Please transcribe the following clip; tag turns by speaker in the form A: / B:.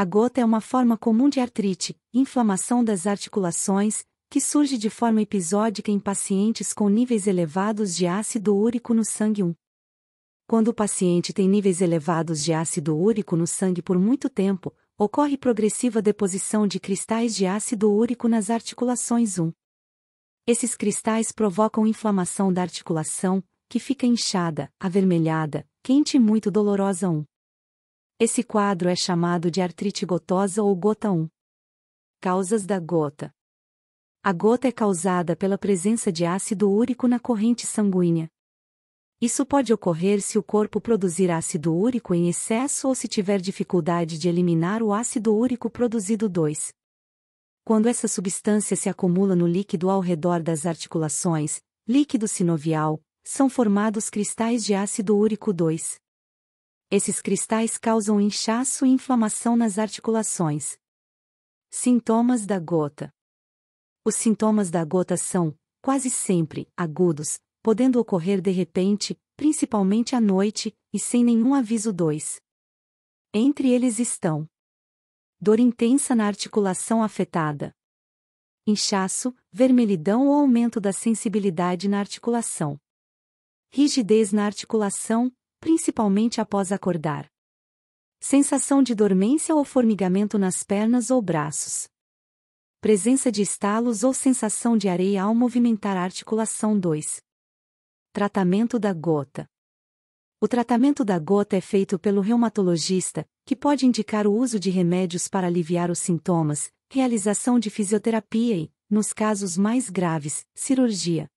A: A gota é uma forma comum de artrite, inflamação das articulações, que surge de forma episódica em pacientes com níveis elevados de ácido úrico no sangue 1. Quando o paciente tem níveis elevados de ácido úrico no sangue por muito tempo, ocorre progressiva deposição de cristais de ácido úrico nas articulações 1. Esses cristais provocam inflamação da articulação, que fica inchada, avermelhada, quente e muito dolorosa 1. Esse quadro é chamado de artrite gotosa ou gota 1. Causas da gota. A gota é causada pela presença de ácido úrico na corrente sanguínea. Isso pode ocorrer se o corpo produzir ácido úrico em excesso ou se tiver dificuldade de eliminar o ácido úrico produzido 2. Quando essa substância se acumula no líquido ao redor das articulações, líquido sinovial, são formados cristais de ácido úrico 2. Esses cristais causam inchaço e inflamação nas articulações. Sintomas da gota: Os sintomas da gota são, quase sempre, agudos, podendo ocorrer de repente, principalmente à noite, e sem nenhum aviso. 2. Entre eles estão dor intensa na articulação afetada, inchaço, vermelhidão ou aumento da sensibilidade na articulação, rigidez na articulação, principalmente após acordar. Sensação de dormência ou formigamento nas pernas ou braços. Presença de estalos ou sensação de areia ao movimentar a articulação 2. Tratamento da gota. O tratamento da gota é feito pelo reumatologista, que pode indicar o uso de remédios para aliviar os sintomas, realização de fisioterapia e, nos casos mais graves, cirurgia.